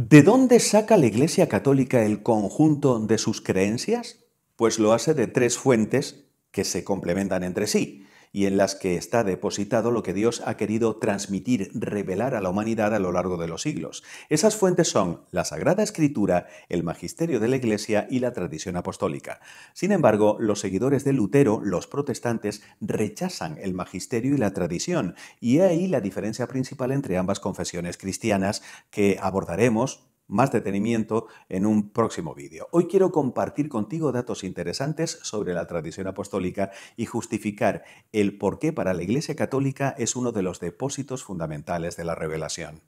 ¿De dónde saca la Iglesia Católica el conjunto de sus creencias? Pues lo hace de tres fuentes que se complementan entre sí y en las que está depositado lo que Dios ha querido transmitir, revelar a la humanidad a lo largo de los siglos. Esas fuentes son la Sagrada Escritura, el Magisterio de la Iglesia y la tradición apostólica. Sin embargo, los seguidores de Lutero, los protestantes, rechazan el Magisterio y la tradición, y ahí la diferencia principal entre ambas confesiones cristianas que abordaremos más detenimiento en un próximo vídeo. Hoy quiero compartir contigo datos interesantes sobre la tradición apostólica y justificar el por qué para la Iglesia Católica es uno de los depósitos fundamentales de la revelación.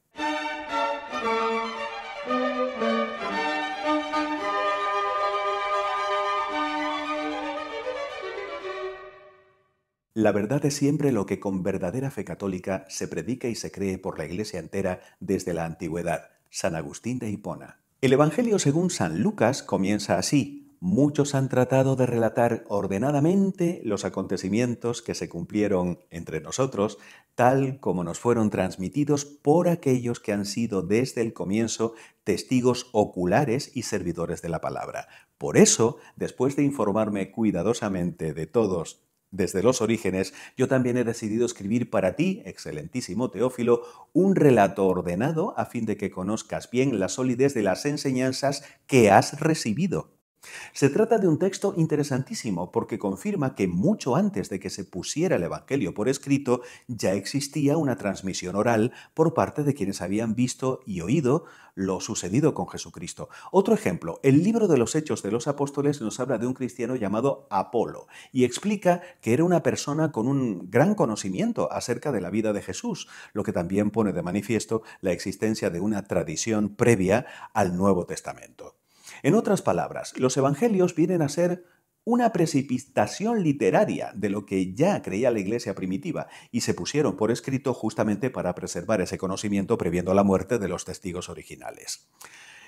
La verdad es siempre lo que con verdadera fe católica se predica y se cree por la Iglesia entera desde la antigüedad. San Agustín de Hipona. El Evangelio según San Lucas comienza así. Muchos han tratado de relatar ordenadamente los acontecimientos que se cumplieron entre nosotros, tal como nos fueron transmitidos por aquellos que han sido desde el comienzo testigos oculares y servidores de la palabra. Por eso, después de informarme cuidadosamente de todos desde los orígenes, yo también he decidido escribir para ti, excelentísimo Teófilo, un relato ordenado a fin de que conozcas bien la solidez de las enseñanzas que has recibido. Se trata de un texto interesantísimo porque confirma que mucho antes de que se pusiera el Evangelio por escrito ya existía una transmisión oral por parte de quienes habían visto y oído lo sucedido con Jesucristo. Otro ejemplo, el libro de los Hechos de los Apóstoles nos habla de un cristiano llamado Apolo y explica que era una persona con un gran conocimiento acerca de la vida de Jesús, lo que también pone de manifiesto la existencia de una tradición previa al Nuevo Testamento. En otras palabras, los evangelios vienen a ser una precipitación literaria de lo que ya creía la Iglesia primitiva y se pusieron por escrito justamente para preservar ese conocimiento previendo la muerte de los testigos originales.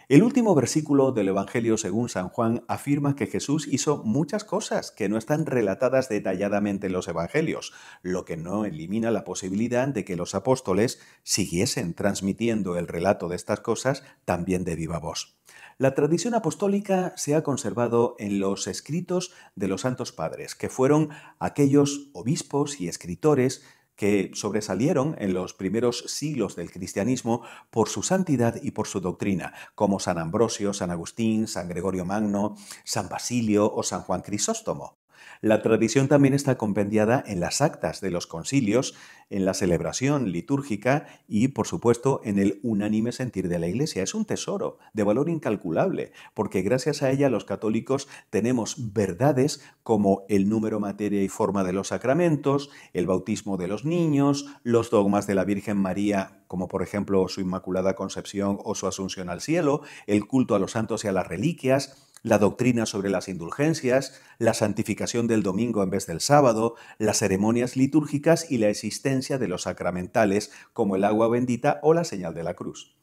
El último versículo del Evangelio según San Juan afirma que Jesús hizo muchas cosas que no están relatadas detalladamente en los Evangelios, lo que no elimina la posibilidad de que los apóstoles siguiesen transmitiendo el relato de estas cosas también de viva voz. La tradición apostólica se ha conservado en los escritos de los santos padres, que fueron aquellos obispos y escritores que sobresalieron en los primeros siglos del cristianismo por su santidad y por su doctrina, como San Ambrosio, San Agustín, San Gregorio Magno, San Basilio o San Juan Crisóstomo. La tradición también está compendiada en las actas de los concilios, en la celebración litúrgica y, por supuesto, en el unánime sentir de la Iglesia. Es un tesoro de valor incalculable, porque gracias a ella los católicos tenemos verdades como el número, materia y forma de los sacramentos, el bautismo de los niños, los dogmas de la Virgen María como por ejemplo su Inmaculada Concepción o su Asunción al Cielo, el culto a los santos y a las reliquias, la doctrina sobre las indulgencias, la santificación del domingo en vez del sábado, las ceremonias litúrgicas y la existencia de los sacramentales como el agua bendita o la señal de la cruz.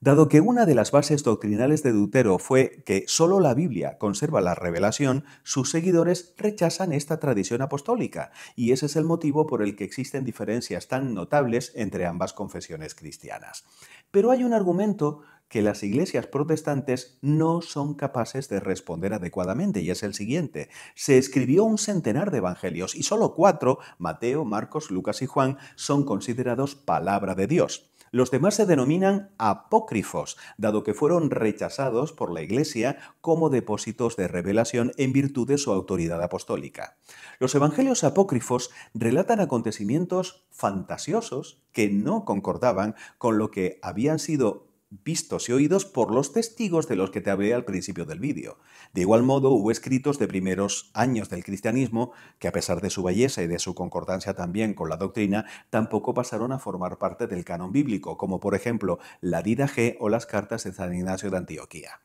Dado que una de las bases doctrinales de Deutero fue que solo la Biblia conserva la revelación, sus seguidores rechazan esta tradición apostólica, y ese es el motivo por el que existen diferencias tan notables entre ambas confesiones cristianas. Pero hay un argumento que las iglesias protestantes no son capaces de responder adecuadamente, y es el siguiente. Se escribió un centenar de evangelios y solo cuatro, Mateo, Marcos, Lucas y Juan, son considerados palabra de Dios. Los demás se denominan apócrifos, dado que fueron rechazados por la Iglesia como depósitos de revelación en virtud de su autoridad apostólica. Los evangelios apócrifos relatan acontecimientos fantasiosos que no concordaban con lo que habían sido vistos y oídos por los testigos de los que te hablé al principio del vídeo. De igual modo, hubo escritos de primeros años del cristianismo que, a pesar de su belleza y de su concordancia también con la doctrina, tampoco pasaron a formar parte del canon bíblico, como por ejemplo la Dida G o las cartas de San Ignacio de Antioquía.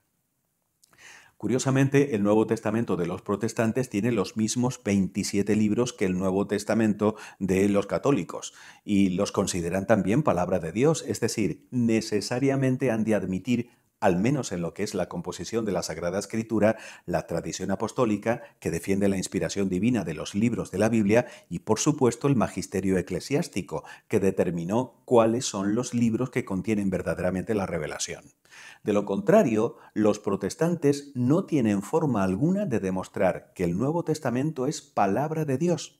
Curiosamente, el Nuevo Testamento de los protestantes tiene los mismos 27 libros que el Nuevo Testamento de los católicos y los consideran también palabra de Dios, es decir, necesariamente han de admitir al menos en lo que es la composición de la Sagrada Escritura, la tradición apostólica, que defiende la inspiración divina de los libros de la Biblia, y por supuesto el magisterio eclesiástico, que determinó cuáles son los libros que contienen verdaderamente la revelación. De lo contrario, los protestantes no tienen forma alguna de demostrar que el Nuevo Testamento es palabra de Dios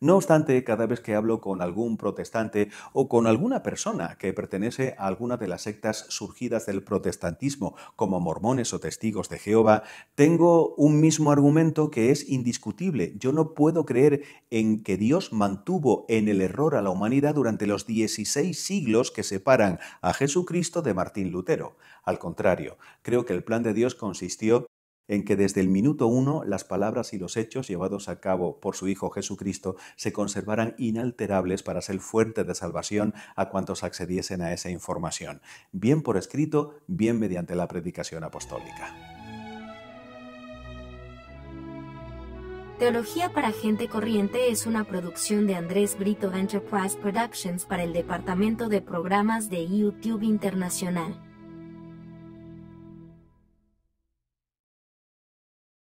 no obstante, cada vez que hablo con algún protestante o con alguna persona que pertenece a alguna de las sectas surgidas del protestantismo, como mormones o testigos de Jehová, tengo un mismo argumento que es indiscutible. Yo no puedo creer en que Dios mantuvo en el error a la humanidad durante los 16 siglos que separan a Jesucristo de Martín Lutero. Al contrario, creo que el plan de Dios consistió en que desde el minuto uno las palabras y los hechos llevados a cabo por su Hijo Jesucristo se conservaran inalterables para ser fuente de salvación a cuantos accediesen a esa información, bien por escrito, bien mediante la predicación apostólica. Teología para Gente Corriente es una producción de Andrés Brito Enterprise Productions para el Departamento de Programas de YouTube Internacional.